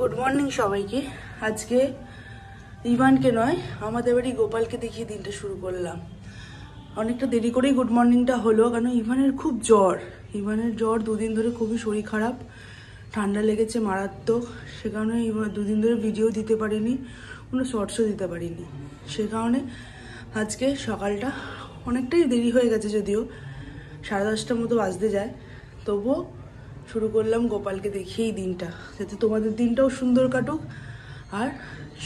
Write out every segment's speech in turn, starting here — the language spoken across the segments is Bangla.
গুড মর্নিং সবাইকে আজকে ইভানকে নয় আমাদের বাড়ি গোপালকে দেখিয়ে দিনটা শুরু করলাম অনেকটা দেরি করেই গুড মর্নিংটা হলো কারণ ইভানের খুব জ্বর ইভানের জ্বর দুদিন ধরে খুবই শরীর খারাপ ঠান্ডা লেগেছে মারাত্মক সে কারণে দুদিন ধরে ভিডিও দিতে পারিনি কোনো শর্টসও দিতে পারিনি সে কারণে আজকে সকালটা অনেকটাই দেরি হয়ে গেছে যদিও সাড়ে দশটার মতো বাজতে যায় তবুও শুরু করলাম গোপালকে দেখে এই দিনটা যাতে তোমাদের দিনটাও সুন্দর কাটুক আর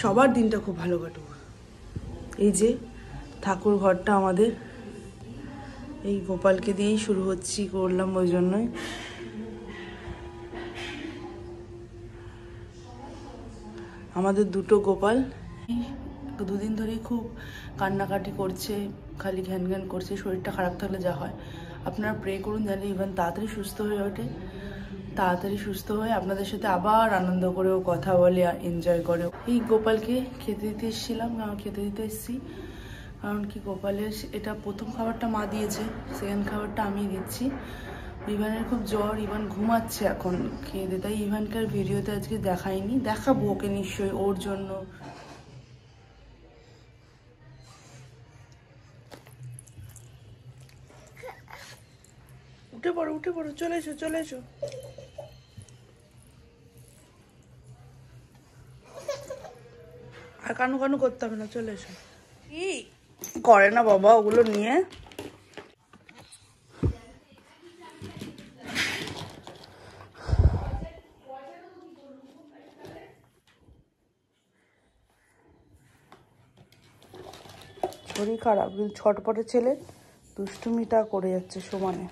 সবার দিনটা খুব ভালো কাটুক এই যে ঠাকুর ঘরটা আমাদের এই গোপালকে দিয়েই শুরু হচ্ছি করলাম ওই জন্যই আমাদের দুটো গোপাল দুদিন ধরেই খুব কান্নাকাটি করছে খালি ঘ্যান ঘ্যান করছে শরীরটা খারাপ থাকলে যা হয় আপনারা প্রে করুন জানি ইভেন তাড়াতাড়ি সুস্থ হয়ে ওঠে তাড়াতাড়ি সুস্থ হয়ে আপনাদের সাথে আবার আনন্দ করেও কথা বলে এনজয় করেও এই গোপালকে খেতে দিতে এসেছিলাম না খেতে দিতে এসেছি কারণ কি গোপালের এটা প্রথম খাবারটা মা দিয়েছে সেকেন্ড খাবারটা আমি দিচ্ছি ইভানের খুব জ্বর ইভান ঘুমাচ্ছে এখন খেয়ে দিতে তাই ইভানকার ভিডিওতে আজকে দেখাইনি দেখাবো ওকে নিশ্চয়ই ওর জন্য উঠে পড়ো উঠে পড়ো চলে এসো চলে এসো কানু কানু করতে হবে না চলে এসো কি করে না বাবা ওগুলো নিয়ে শরীর খারাপ কিন্তু ছটপটে ছেলে দুষ্টুমিটা করে যাচ্ছে সমানে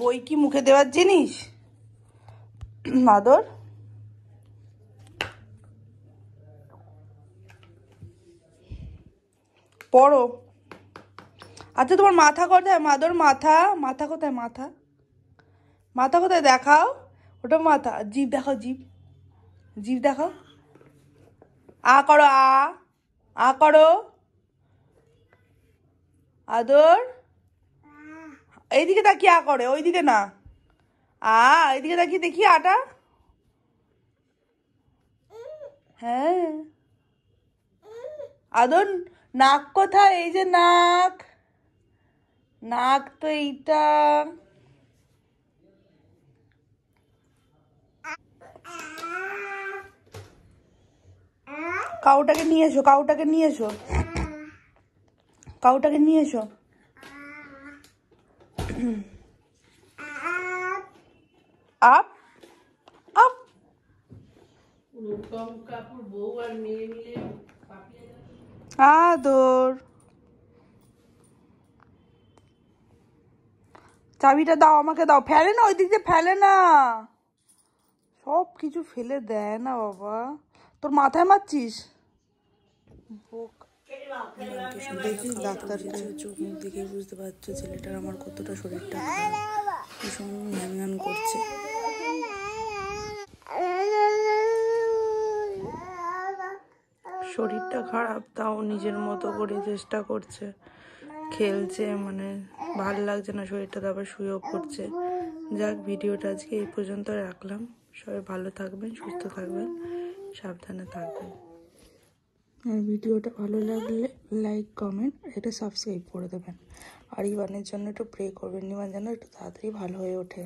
বই কি মুখে দেওয়ার জিনিস মাদর পড়ো আচ্ছা তোমার মাথা কোথায় মাদর মাথা মাথা কোথায় মাথা মাথা কোথায় দেখাও ওটা মাথা জীব দেখাও জীব জীব দেখাও আ করো আ আ করো আদর এইদিকে কি আ করে ওইদিকে না আ এইদিকে তাকিয়ে দেখি আটা হ্যাঁ আদন নাক কোথায় এই যে নাক নাক তো এইটা কাউটাকে নিয়ে এসো কাউটাকে নিয়ে এসো কাউটাকে নিয়ে এসো আপ আপ আদর চাবিটা দাও আমাকে দাও ফেলে না ওই দিক দিয়ে ফেলে না সব কিছু ফেলে দেয় না বাবা তোর মাথায় মারছিস বোকা দেখি ডাক্তার চোখ মুখ দেখে বুঝতে পারছো ছেলেটার আমার কতটা শরীরটা ভীষণ করছে শরীরটা খারাপ তাও নিজের মতো করে চেষ্টা করছে খেলছে মানে ভাল লাগছে না শরীরটা তারপর শুয়েও পড়ছে যাক ভিডিওটা আজকে এই পর্যন্ত রাখলাম সবাই ভালো থাকবেন সুস্থ থাকবেন সাবধানে থাকবেন আর ভিডিওটা ভালো লাগলে লাইক কমেন্ট এটা সাবস্ক্রাইব করে দেবেন আর ইবানের জন্য একটু প্রে করবেন ইমান যেন একটু তাড়াতাড়ি ভালো হয়ে ওঠে